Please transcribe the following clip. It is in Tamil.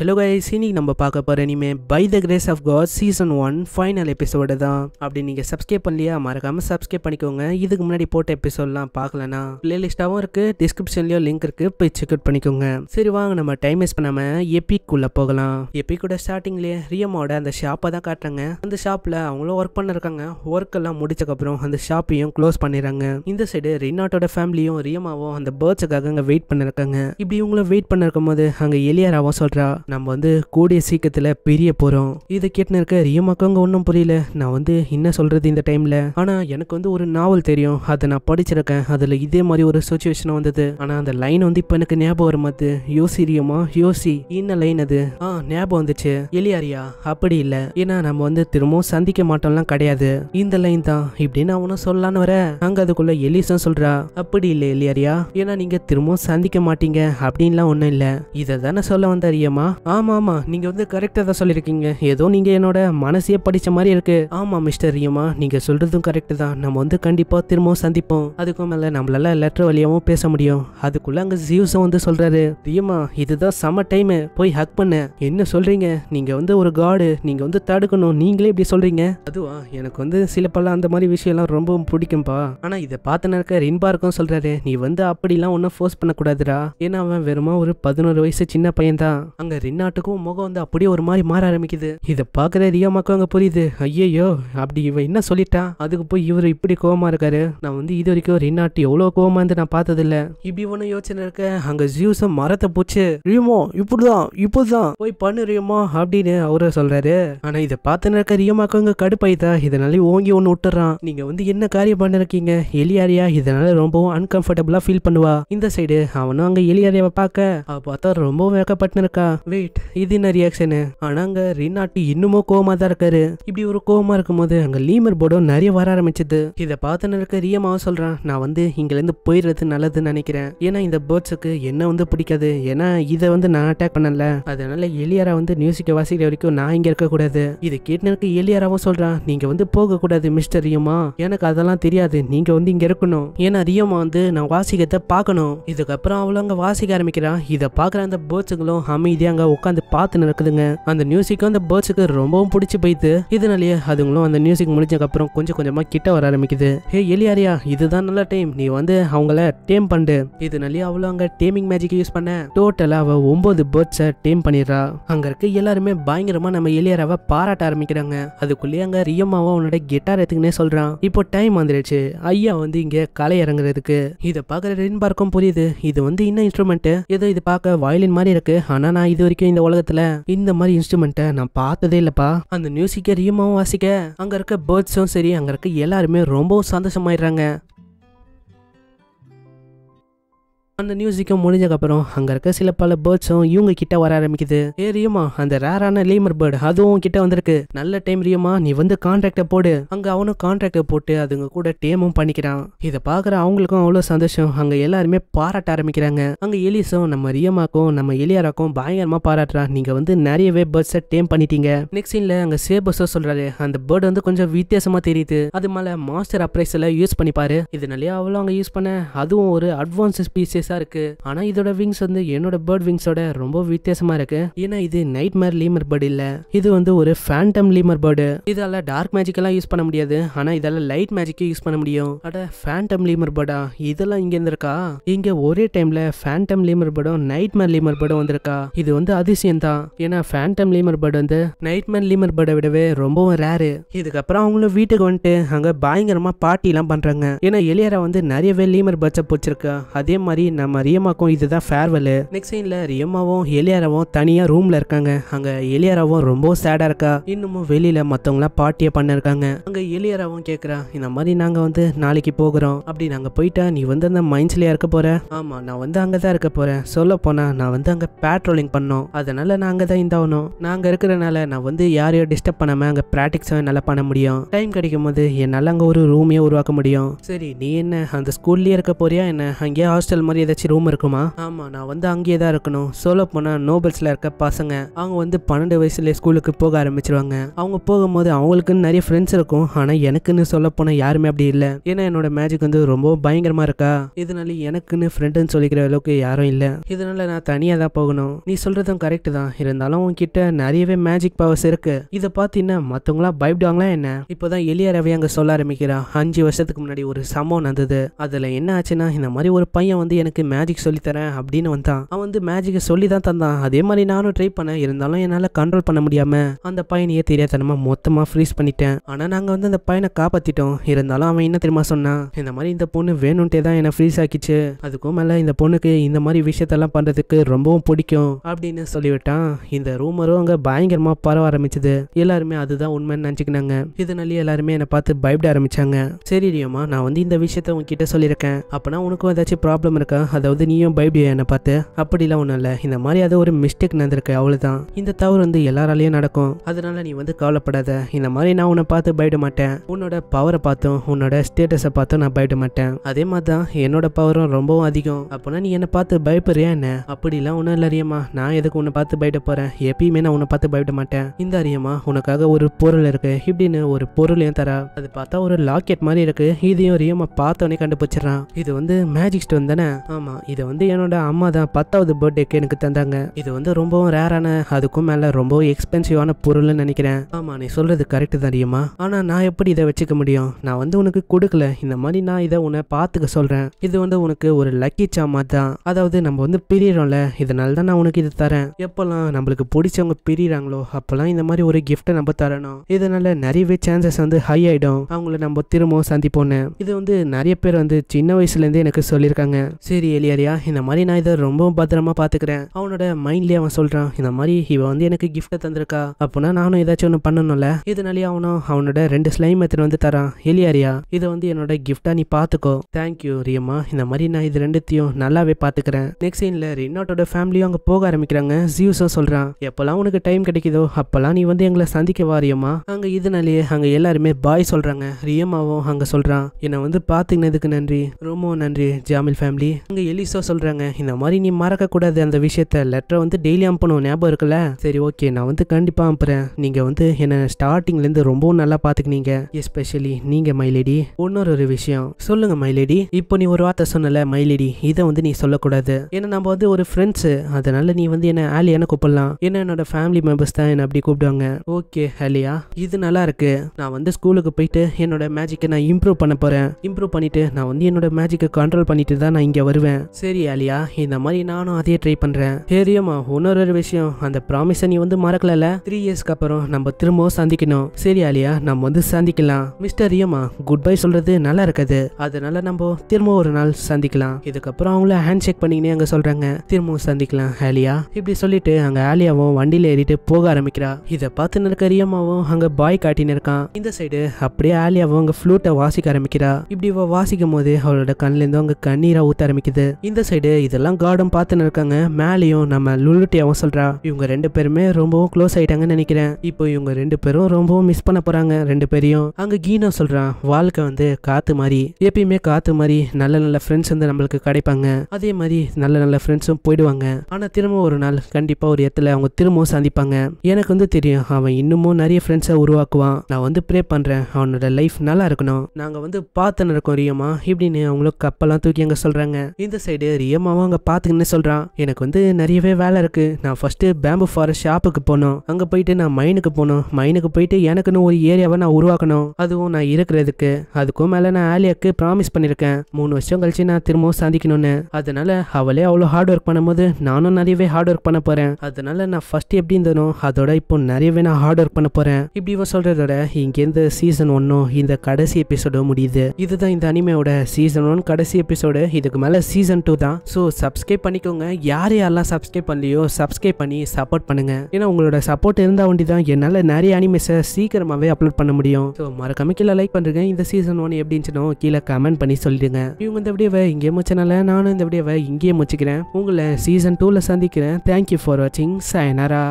ஹலோ கைஸ் இன்னைக்கு நம்ம பார்க்க போகிற இனிமே by the grace of god season one final episode தான் அப்படி நீங்கள் சப்ஸ்கிரைப் பண்ணலையா மறக்காமல் சப்ஸ்கிரைப் பண்ணிக்கோங்க இதுக்கு முன்னாடி போட்ட எபிசோட்லாம் பார்க்கலனா பிளேலிஸ்ட்டாகவும் இருக்குது டிஸ்கிரிப்ஷன்லேயும் லிங்க் இருக்குது போய் செக் அவுட் பண்ணிக்கோங்க சரி வாங்க நம்ம டைம் வேஸ்ட் பண்ணாமல் எப்பிக்குள்ளே போகலாம் எபிக்கோட ஸ்டார்டிங்லேயே ரியமோட அந்த ஷாப்பை தான் காட்டுறாங்க அந்த ஷாப்பில் அவங்களும் ஒர்க் பண்ணிருக்காங்க ஒர்க் எல்லாம் முடிச்சக்கப்புறம் அந்த ஷாப்பையும் க்ளோஸ் பண்ணிடுறாங்க இந்த சைடு ரினாட்டோட ஃபேமிலியும் ரியமாவும் அந்த பேர்ட்ஸுக்காக அங்கே வெயிட் பண்ணிருக்காங்க இப்படி இவங்களும் வெயிட் பண்ணிருக்கும் போது அங்கே எலியாராவும் சொல்கிறா நம்ம வந்து கூடிய சீக்கிரத்தில் பிரிய போகிறோம் இதை கேட்டு இருக்க ரியமாக்கவங்க ஒன்றும் புரியல நான் வந்து என்ன சொல்கிறது இந்த டைமில் ஆனால் எனக்கு வந்து ஒரு நாவல் தெரியும் அதை நான் படிச்சிருக்கேன் அதில் இதே மாதிரி ஒரு சுச்சுவேஷன் வந்தது ஆனால் அந்த லைன் வந்து இப்போ எனக்கு ஞாபகம் வர மாத்து யோசி ரியமா யோசி என்ன லைன் அது ஆ ஞாபகம் வந்துச்சு எலியாரியா அப்படி இல்லை ஏன்னா நம்ம வந்து திரும்பவும் சந்திக்க மாட்டோம்லாம் கிடையாது இந்த லைன் தான் இப்படின்னு அவனும் சொல்லலான்னு வர அங்கே அதுக்குள்ள எலிசன் சொல்கிறா அப்படி இல்லை எலியாரியா ஏன்னா நீங்கள் திரும்பவும் சந்திக்க மாட்டீங்க அப்படின்லாம் ஒன்றும் இல்லை இதை தானே சொல்ல வந்தாரியம்மா ஆமா ஆமா நீங்க வந்து கரெக்டா தான் சொல்லியிருக்கீங்க ஏதோ நீங்க என்னோட மனசையே படிச்ச மாதிரி இருக்கு ஆமா மிஸ்டர் ரியுமா நீங்க சொல்றதும் கரெக்ட் தான் நம்ம வந்து கண்டிப்பா திரும்பவும் சந்திப்போம் அதுக்கும் மேல நம்மளால லெட்டர் வழியாவும் பேச முடியும் அதுக்குள்ள அங்க ஜியூஸும் வந்து சொல்றாரு ரியுமா இதுதான் செம டைம் போய் ஹக் பண்ண என்ன சொல்றீங்க நீங்க வந்து ஒரு காடு நீங்க வந்து தடுக்கணும் நீங்களே இப்படி சொல்றீங்க அதுவா எனக்கு வந்து சில பல அந்த மாதிரி விஷயம்லாம் ரொம்ப பிடிக்கும்பா ஆனா இதை பார்த்து ரின்பா இருக்கும் சொல்றாரு நீ வந்து அப்படிலாம் ஒன்னும் ஃபோர்ஸ் பண்ணக்கூடாதுடா ஏன்னா அவன் வெறுமா ஒரு பதினோரு வயசு சின்ன பையன் தான் அங்க சின்னாட்டுக்கும் முகம் வந்து அப்படியே ஒரு மாதிரி மாற ஆரம்பிக்குது இதை பார்க்குற ரியாமாக்கும் அங்க புரியுது ஐயையோ அப்படி இவன் என்ன சொல்லிட்டான் அதுக்கு போய் இவர் இப்படி கோவமா இருக்காரு நான் வந்து இது வரைக்கும் ரின்னாட்டு எவ்வளவு கோவமா இருந்து நான் இல்ல இப்படி ஒண்ணு யோசனை இருக்க அங்க ஜியூச மரத்தை போச்சு ரியுமோ இப்படிதான் இப்படிதான் போய் பண்ணு ரியுமோ அப்படின்னு அவரு சொல்றாரு ஆனா இதை பார்த்துன்னு இருக்க ரியுமாக்கும் அங்கே கடுப்பாயிதா இதனால ஓங்கி ஒண்ணு விட்டுறான் நீங்க வந்து என்ன காரியம் பண்ணிருக்கீங்க எலியாரியா இதனால ரொம்பவும் அன்கம்ஃபர்டபுளா ஃபீல் பண்ணுவா இந்த சைடு அவனும் அங்க எலியாரியாவை பார்க்க அவ பார்த்தா ரொம்பவும் வேக்கப்பட்டு இருக்கா வெயிட் இது என்ன ரியாக்ஷனு ஆனா அங்க ரீனாட்டி இன்னுமும் கோமா தான் இருக்காரு இப்படி ஒரு கோமா போது அங்க லீமர் போர்டும் நிறைய வர ஆரம்பிச்சது இதை பார்த்துன்னு இருக்க ரியமாவும் சொல்றான் நான் வந்து இங்கிலேருந்து போயிடுறது நல்லதுன்னு நினைக்கிறேன் ஏன்னா இந்த பேர்ட்ஸுக்கு என்ன வந்து பிடிக்காது ஏன்னா இதை வந்து நான் அட்டாக் பண்ணல அதனால எலியாரா வந்து மியூசிக்கை வாசிக்கிற வரைக்கும் நான் இங்க இருக்கக்கூடாது இது கேட்டு இருக்க எலியாராவும் சொல்றான் நீங்க வந்து போகக்கூடாது மிஸ்டர் ரியமா எனக்கு அதெல்லாம் தெரியாது நீங்க வந்து இங்க இருக்கணும் ஏன்னா ரியமா வந்து நான் வாசிக்கத்தை பார்க்கணும் இதுக்கப்புறம் அவ்வளோ அங்க வாசிக்க ஆரம்பிக்கிறான் இதை பார்க்குற அந்த பேர்ட்ஸுங்களும் அமைதியாக அங்கே உட்காந்து பார்த்து நடக்குதுங்க அந்த மியூசிக்கும் அந்த பேர்ட்ஸுக்கு ரொம்பவும் பிடிச்சி போயிட்டு இதனாலேயே அதுங்களும் அந்த மியூசிக் முடிஞ்சதுக்கப்புறம் கொஞ்சம் கொஞ்சமாக கிட்ட வர ஆரம்பிக்குது ஹே எலியாரியா இதுதான் நல்ல டைம் நீ வந்து அவங்கள டேம் பண்ணு இதனாலேயே அவ்வளோ அங்கே டேமிங் மேஜிக் யூஸ் பண்ண டோட்டலாக அவள் ஒம்பது பேர்ட்ஸை டேம் பண்ணிடுறா அங்கே இருக்க எல்லாருமே பயங்கரமாக நம்ம எலியாராவை பாராட்ட ஆரம்பிக்கிறாங்க அதுக்குள்ளேயே அங்கே ரியம்மாவும் அவனோட கெட்டார் எடுத்துக்கினே சொல்கிறான் இப்போ டைம் வந்துடுச்சு ஐயா வந்து இங்கே கலை இறங்குறதுக்கு இதை பார்க்குற ரின் பார்க்கும் புரியுது இது வந்து இன்னும் இன்ஸ்ட்ருமெண்ட்டு ஏதோ இது பார்க்க வயலின் மாதிரி இருக்குது ஆனால் நான் இது வரைக்கும் இந்த உலகத்துல இந்த மாதிரி இன்ஸ்ட்ருமெண்ட்டை நான் பார்த்ததே இல்லப்பா அந்த மியூசிக்கை ரீமாவும் வாசிக்க அங்க இருக்க பேர்ட்ஸும் சரி அங்க இருக்க எல்லாருமே ரொம்பவும் சந்தோஷமாயிடுறாங்க அந்த மியூசிக்கும் முடிஞ்சக்கப்புறம் அங்கே இருக்க சில பல பேர்ட்ஸும் இவங்க கிட்ட வர ஆரம்பிக்குது ஏரியுமா அந்த ரேரான லீமர் பேர்டு அதுவும் கிட்ட வந்திருக்கு நல்ல டைம் ரியுமா நீ வந்து கான்ட்ராக்டை போடு அங்கே அவனும் கான்ட்ராக்டை போட்டு அதுங்க கூட டேமும் பண்ணிக்கிறான் இதை பார்க்குற அவங்களுக்கும் அவ்வளோ சந்தோஷம் அங்கே எல்லாருமே பாராட்ட ஆரம்பிக்கிறாங்க அங்கே எலிஸும் நம்ம ரியமாக்கும் நம்ம எலியாராக்கும் பயங்கரமாக பாராட்டுறான் நீங்கள் வந்து நிறையவே பேர்ட்ஸை டேம் பண்ணிட்டீங்க நெக்ஸ்ட் சீனில் அங்கே சேபஸோ சொல்கிறாரு அந்த பேர்டு வந்து கொஞ்சம் வித்தியாசமாக தெரியுது அது மேலே மாஸ்டர் அப்ரைஸில் யூஸ் பண்ணிப்பாரு இதனாலேயே அவ்வளோ அங்கே யூஸ் பண்ண அதுவும் ஒரு அட்வான்ஸ் ஸ்பீசஸ் பெருசாக இருக்குது ஆனால் இதோட விங்ஸ் வந்து என்னோட பேர்ட் விங்ஸோட ரொம்ப வித்தியாசமாக இருக்குது ஏன்னா இது நைட் மேர் லீமர் பேர்டு இல்லை இது வந்து ஒரு ஃபேண்டம் லீமர் பேர்டு இதால் டார்க் மேஜிக்கெல்லாம் யூஸ் பண்ண முடியாது ஆனால் இதால் லைட் மேஜிக்கே யூஸ் பண்ண முடியும் அட ஃபேண்டம் லீமர் பேர்டா இதெல்லாம் இங்கே இருந்திருக்கா இங்கே ஒரே டைமில் ஃபேண்டம் லீமர் பேர்டும் நைட் மேர் லீமர் பேர்டும் வந்திருக்கா இது வந்து அதிசயம் தான் ஏன்னா ஃபேண்டம் லீமர் பேர்டு வந்து நைட் மேர் லீமர் பேர்டை விடவே ரொம்பவும் ரேரு இதுக்கப்புறம் அவங்களும் வீட்டுக்கு வந்துட்டு அங்கே பயங்கரமாக பார்ட்டிலாம் பண்ணுறாங்க ஏன்னா எளியரா வந்து நிறையவே லீமர் பேர்ட்ஸை பிடிச்சிருக்கா அதே மாதிரி நம்ம ரியமாக்கும் இதுதான் ஃபேர்வெல் நெக்ஸ்ட் சீனில் ரியம்மாவும் எலியாராவும் தனியாக ரூமில் இருக்காங்க அங்கே எலியாராவும் ரொம்ப சேடாக இருக்கா இன்னமும் வெளியில் மற்றவங்களாம் பண்ண பண்ணிருக்காங்க அங்கே எலியாராவும் கேட்குறா இந்த மாதிரி நாங்கள் வந்து நாளைக்கு போகிறோம் அப்படி நாங்கள் போயிட்டா நீ வந்து அந்த மைண்ட்ஸ்லயா இருக்க போகிற ஆமாம் நான் வந்து அங்கே தான் இருக்க போகிறேன் சொல்ல போனால் நான் வந்து அங்கே பேட்ரோலிங் பண்ணோம் அதனால் நான் தான் இந்த ஆகணும் அங்கே இருக்கிறனால நான் வந்து யாரையும் டிஸ்டர்ப் பண்ணாமல் அங்கே பிராக்டிக்ஸ் நல்லா பண்ண முடியும் டைம் கிடைக்கும் போது என்னால் அங்கே ஒரு ரூமையே உருவாக்க முடியும் சரி நீ என்ன அந்த ஸ்கூல்லேயே இருக்க போறியா என்ன அங்கேயே ஹாஸ்டல் மாதிரி ஏதாச்சும் ரூம் இருக்குமா ஆமாம் நான் வந்து அங்கேயே தான் இருக்கணும் சொல்ல போனால் நோபல்ஸில் இருக்க பசங்க அவங்க வந்து பன்னெண்டு வயசுல ஸ்கூலுக்கு போக ஆரம்பிச்சிருவாங்க அவங்க போகும்போது அவங்களுக்குன்னு நிறைய ஃப்ரெண்ட்ஸ் இருக்கும் ஆனால் எனக்குன்னு சொல்ல போனா யாருமே அப்படி இல்லை ஏன்னா என்னோட மேஜிக் வந்து ரொம்ப பயங்கரமாக இருக்கா இதனால எனக்குன்னு ஃப்ரெண்டுன்னு சொல்லிக்கிற அளவுக்கு யாரும் இல்லை இதனால நான் தனியாக தான் போகணும் நீ சொல்கிறதும் கரெக்டு தான் இருந்தாலும் உன்கிட்ட நிறையவே மேஜிக் பவர்ஸ் இருக்கு இதை பார்த்தீங்கன்னா மத்தவங்களா பயப்படுவாங்களா என்ன இப்போதான் எளிய ரவி அங்கே சொல்ல ஆரம்பிக்கிறா அஞ்சு வருஷத்துக்கு முன்னாடி ஒரு சம்பவம் நடந்தது அதில் என்ன ஆச்சுன்னா இந்த மாதிரி ஒரு பையன் வந்து எனக்கு உனக்கு மேஜிக் சொல்லித்தரேன் அப்படின்னு வந்தான் அவன் வந்து மேஜிக்கை சொல்லி தான் தந்தான் அதே மாதிரி நானும் ட்ரை பண்ணேன் இருந்தாலும் என்னால் கண்ட்ரோல் பண்ண முடியாமல் அந்த பையனையே தெரியாதனமாக மொத்தமாக ஃப்ரீஸ் பண்ணிட்டேன் ஆனால் நாங்கள் வந்து அந்த பையனை காப்பாற்றிட்டோம் இருந்தாலும் அவன் என்ன தெரியுமா சொன்னான் இந்த மாதிரி இந்த பொண்ணு வேணும்ட்டே தான் என்னை ஃப்ரீஸ் ஆக்கிச்சு அதுக்கும் மேலே இந்த பொண்ணுக்கு இந்த மாதிரி விஷயத்தெல்லாம் பண்ணுறதுக்கு ரொம்பவும் பிடிக்கும் அப்படின்னு சொல்லிவிட்டான் இந்த ரூமரும் அங்கே பயங்கரமாக பரவ ஆரம்பிச்சது எல்லாருமே அதுதான் உண்மைன்னு நினச்சிக்கினாங்க இதனாலேயே எல்லாருமே என்னை பார்த்து பயப்பட ஆரம்பித்தாங்க சரி ரியோமா நான் வந்து இந்த விஷயத்த உங்ககிட்ட சொல்லியிருக்கேன் அப்போனா உனக்கும் ஏதாச்சும் ப்ராப்ளம் இருக்கா சொல்கிறான் அதாவது நீயும் பயப்படியா என்னை பார்த்து அப்படிலாம் ஒன்றும் இல்லை இந்த மாதிரி அது ஒரு மிஸ்டேக் நடந்திருக்கு அவ்வளோதான் இந்த தவறு வந்து எல்லாராலையும் நடக்கும் அதனால நீ வந்து கவலைப்படாத இந்த மாதிரி நான் உன்னை பார்த்து பயப்பட மாட்டேன் உன்னோட பவரை பார்த்தும் உன்னோட ஸ்டேட்டஸை பார்த்தும் நான் பயப்பட மாட்டேன் அதே மாதிரி தான் என்னோட பவரும் ரொம்பவும் அதிகம் அப்போனா நீ என்னை பார்த்து பயப்படுறியா என்ன அப்படிலாம் ஒன்றும் இல்லை அறியமா நான் எதுக்கு உன்னை பார்த்து பயப்பட போகிறேன் எப்பயுமே நான் உன்னை பார்த்து பயப்பட மாட்டேன் இந்த அறியமா உனக்காக ஒரு பொருள் இருக்கு இப்படின்னு ஒரு பொருளையும் தரா அது பார்த்தா ஒரு லாக்கெட் மாதிரி இருக்கு இதையும் அறியமா பார்த்தோன்னே கண்டுபிடிச்சிடறான் இது வந்து மேஜிக் ஸ்டோன் தானே ஆமாம் இதை வந்து என்னோட அம்மா தான் பத்தாவது பர்த்டேக்கு எனக்கு தந்தாங்க இது வந்து ரொம்பவும் ரேரான அதுக்கும் மேலே ரொம்பவும் எக்ஸ்பென்சிவான பொருள்னு நினைக்கிறேன் ஆமாம் நீ சொல்கிறது கரெக்டு தெரியுமா ஆனால் நான் எப்படி இதை வச்சுக்க முடியும் நான் வந்து உனக்கு கொடுக்கல இந்த மாதிரி நான் இதை உன்னை பார்த்துக்க சொல்கிறேன் இது வந்து உனக்கு ஒரு லக்கி சாமா தான் அதாவது நம்ம வந்து பிரியறோம்ல இதனால தான் நான் உனக்கு இதை தரேன் எப்போல்லாம் நம்மளுக்கு பிடிச்சவங்க பிரியிறாங்களோ அப்போல்லாம் இந்த மாதிரி ஒரு கிஃப்ட்டை நம்ம தரணும் இதனால நிறையவே சான்சஸ் வந்து ஹை ஆகிடும் அவங்கள நம்ம திரும்பவும் சந்திப்போன்னு இது வந்து நிறைய பேர் வந்து சின்ன வயசுலேருந்தே எனக்கு சொல்லியிருக்காங்க சரி சரி எலியாரியா இந்த மாதிரி நான் இதை ரொம்ப பத்திரமா பாத்துக்கிறேன் அவனோட மைண்ட்லயே அவன் சொல்றான் இந்த மாதிரி இவ வந்து எனக்கு கிஃப்ட்டை தந்திருக்கா அப்போனா நானும் ஏதாச்சும் ஒண்ணு பண்ணணும்ல இதனாலேயே அவனும் அவனோட ரெண்டு ஸ்லைம் எத்தனை வந்து தரான் எலியாரியா இதை வந்து என்னோட கிஃப்டா நீ பாத்துக்கோ தேங்க்யூ ரியம்மா இந்த மாதிரி நான் இது ரெண்டுத்தையும் நல்லாவே பாத்துக்கிறேன் நெக்ஸ்ட் சீன்ல ரினாட்டோட ஃபேமிலியும் அங்க போக ஆரம்பிக்கிறாங்க ஜியூஸும் சொல்றான் எப்பெல்லாம் உனக்கு டைம் கிடைக்குதோ அப்பெல்லாம் நீ வந்து எங்களை சந்திக்க வாரியம்மா அங்க இதனாலேயே அங்க எல்லாருமே பாய் சொல்றாங்க ரியம்மாவும் அங்க சொல்றான் என்னை வந்து பாத்துக்கினதுக்கு நன்றி ரொம்ப நன்றி ஜாமில் ஃபேமிலி அங்கே எலிசா சொல்கிறாங்க இந்த மாதிரி நீ மறக்கக்கூடாது அந்த விஷயத்த லெட்டரை வந்து டெய்லி அனுப்பணும் ஞாபகம் இருக்குல்ல சரி ஓகே நான் வந்து கண்டிப்பாக அனுப்புகிறேன் நீங்கள் வந்து என்னை ஸ்டார்டிங்லேருந்து ரொம்பவும் நல்லா பார்த்துக்கினீங்க எஸ்பெஷலி நீங்கள் மைலேடி இன்னொரு ஒரு விஷயம் சொல்லுங்கள் மைலேடி இப்போ நீ ஒரு வார்த்தை சொன்னல மைலேடி இதை வந்து நீ சொல்லக்கூடாது ஏன்னா நம்ம வந்து ஒரு ஃப்ரெண்ட்ஸு அதனால நீ வந்து என்ன ஆலியான கூப்பிடலாம் ஏன்னா என்னோட ஃபேமிலி மெம்பர்ஸ் தான் என்ன அப்படி கூப்பிடுவாங்க ஓகே ஹலியா இது நல்லா இருக்கு நான் வந்து ஸ்கூலுக்கு போயிட்டு என்னோட மேஜிக்கை நான் இம்ப்ரூவ் பண்ண போகிறேன் இம்ப்ரூவ் பண்ணிட்டு நான் வந்து என்னோட மேஜிக்கை கண்ட்ரோல் பண்ணிட்டு தான் நான் இங்கே வருவேன் வருவேன் சரி ஆலியா இந்த மாதிரி நானும் அதையே ட்ரை பண்றேன் சரியம்மா இன்னொரு ஒரு விஷயம் அந்த ப்ராமிஸ் நீ வந்து மறக்கல த்ரீ இயர்ஸ்க்கு அப்புறம் நம்ம திரும்பவும் சந்திக்கணும் சரி ஆலியா நம்ம வந்து சந்திக்கலாம் மிஸ்டர் ரியோமா குட் பை சொல்றது நல்லா இருக்குது அதனால நம்ம திரும்ப ஒரு நாள் சந்திக்கலாம் இதுக்கப்புறம் அவங்கள ஹேண்ட் ஷேக் பண்ணிக்கினே அங்க சொல்றாங்க திரும்பவும் சந்திக்கலாம் ஆலியா இப்படி சொல்லிட்டு அங்க ஆலியாவும் வண்டியில ஏறிட்டு போக ஆரம்பிக்கிறா இதை பார்த்து நிற்க ரியம்மாவும் அங்க பாய் காட்டின்னு இருக்கான் இந்த சைடு அப்படியே ஆலியாவும் அங்க ஃப்ளூட்டை வாசிக்க ஆரம்பிக்கிறா இப்படி வாசிக்கும் போது அவளோட கண்ணிலேருந்து அங்க கண்ணீரா ஊத்த ஆரம்பிக்கிறா கிடைக்குது இந்த சைடு இதெல்லாம் கார்டன் பார்த்துன்னு இருக்காங்க மேலையும் நம்ம லுலுட்டியாவும் சொல்றா இவங்க ரெண்டு பேருமே ரொம்பவும் க்ளோஸ் ஆயிட்டாங்கன்னு நினைக்கிறேன் இப்போ இவங்க ரெண்டு பேரும் ரொம்பவும் மிஸ் பண்ண போறாங்க ரெண்டு பேரையும் அங்க கீனா சொல்றான் வாழ்க்கை வந்து காத்து மாதிரி எப்பயுமே காத்து மாதிரி நல்ல நல்ல ஃப்ரெண்ட்ஸ் வந்து நம்மளுக்கு கிடைப்பாங்க அதே மாதிரி நல்ல நல்ல ஃப்ரெண்ட்ஸும் போயிடுவாங்க ஆனா திரும்ப ஒரு நாள் கண்டிப்பா ஒரு இடத்துல அவங்க திரும்பவும் சந்திப்பாங்க எனக்கு வந்து தெரியும் அவன் இன்னமும் நிறைய ஃப்ரெண்ட்ஸை உருவாக்குவான் நான் வந்து ப்ரே பண்றேன் அவனோட லைஃப் நல்லா இருக்கணும் நாங்க வந்து பார்த்துன்னு இருக்கோம் ரியமா இப்படின்னு அவங்களும் கப்பெல்லாம் தூக்கி அங்க சொல்றாங்க இந்த சைடு ரியம்மாவும் அங்கே பார்த்துக்கின்னு சொல்கிறான் எனக்கு வந்து நிறையவே வேலை இருக்குது நான் ஃபஸ்ட்டு பேம்பு ஃபாரஸ்ட் ஷாப்புக்கு போனோம் அங்கே போயிட்டு நான் மைனுக்கு போனோம் மைனுக்கு போயிட்டு எனக்குன்னு ஒரு ஏரியாவை நான் உருவாக்கணும் அதுவும் நான் இருக்கிறதுக்கு அதுக்கும் மேலே நான் ஆலியாக்கு ப்ராமிஸ் பண்ணியிருக்கேன் மூணு வருஷம் கழிச்சு நான் திரும்பவும் சந்திக்கணும்னு அதனால அவளே அவ்வளோ ஹார்ட் ஒர்க் பண்ணும்போது நானும் நிறையவே ஹார்ட் ஒர்க் பண்ண போகிறேன் அதனால நான் ஃபர்ஸ்ட் எப்படி இருந்தனோ அதோட இப்போ நிறையவே நான் ஹார்ட் ஒர்க் பண்ண போகிறேன் இப்படி இவன் சொல்கிறதோட இங்கேருந்து சீசன் ஒன்றும் இந்த கடைசி எபிசோடும் முடியுது இதுதான் இந்த அனிமையோட சீசன் ஒன் கடைசி எபிசோடு இதுக்கு மேலே சீசன் டூ தான் ஸோ சப்ஸ்கிரைப் பண்ணிக்கோங்க யார் யாரெல்லாம் சப்ஸ்கிரைப் பண்ணலையோ சப்ஸ்கிரைப் பண்ணி சப்போர்ட் பண்ணுங்க ஏன்னா உங்களோட சப்போர்ட் இருந்தால் வண்டி தான் என்னால் நிறைய அனிமேஸை சீக்கிரமாகவே அப்லோட் பண்ண முடியும் ஸோ மறக்காம கீழே லைக் பண்ணுங்க இந்த சீசன் ஒன் எப்படி இருந்துச்சுனோ கீழே கமெண்ட் பண்ணி சொல்லிடுங்க இவங்க இந்த வீடியோவை இங்கே முச்சனால நானும் இந்த வீடியோவை இங்கேயே முச்சிக்கிறேன் உங்களை சீசன் டூவில் சந்திக்கிறேன் தேங்க்யூ ஃபார் வாட்சிங் சாயனாரா